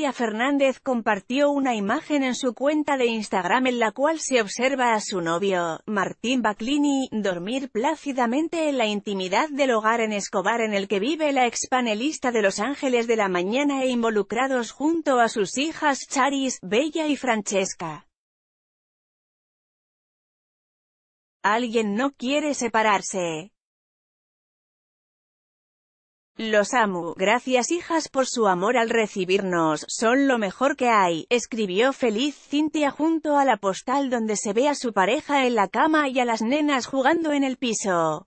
María Fernández compartió una imagen en su cuenta de Instagram en la cual se observa a su novio, Martín Baclini, dormir plácidamente en la intimidad del hogar en Escobar en el que vive la expanelista de Los Ángeles de la Mañana e involucrados junto a sus hijas Charis, Bella y Francesca. Alguien no quiere separarse. Los Amu, gracias hijas por su amor al recibirnos, son lo mejor que hay, escribió feliz Cintia junto a la postal donde se ve a su pareja en la cama y a las nenas jugando en el piso.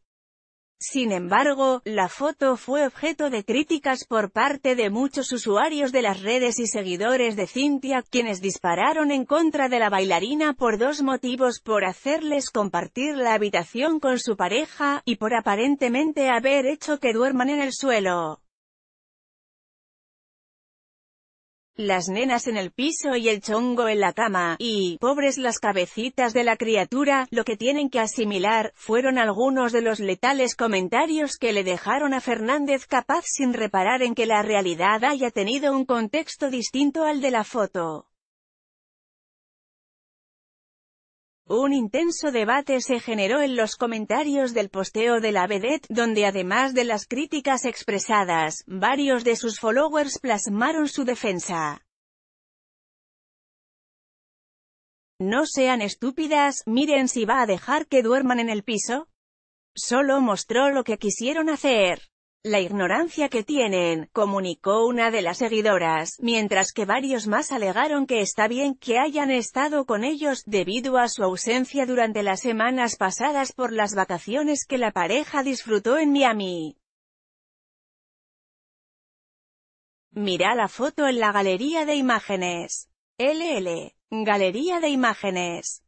Sin embargo, la foto fue objeto de críticas por parte de muchos usuarios de las redes y seguidores de Cynthia, quienes dispararon en contra de la bailarina por dos motivos por hacerles compartir la habitación con su pareja, y por aparentemente haber hecho que duerman en el suelo. las nenas en el piso y el chongo en la cama, y, pobres las cabecitas de la criatura, lo que tienen que asimilar, fueron algunos de los letales comentarios que le dejaron a Fernández capaz sin reparar en que la realidad haya tenido un contexto distinto al de la foto. Un intenso debate se generó en los comentarios del posteo de la vedette, donde además de las críticas expresadas, varios de sus followers plasmaron su defensa. No sean estúpidas, miren si va a dejar que duerman en el piso. Solo mostró lo que quisieron hacer la ignorancia que tienen, comunicó una de las seguidoras, mientras que varios más alegaron que está bien que hayan estado con ellos, debido a su ausencia durante las semanas pasadas por las vacaciones que la pareja disfrutó en Miami. Mira la foto en la galería de imágenes. LL. Galería de imágenes.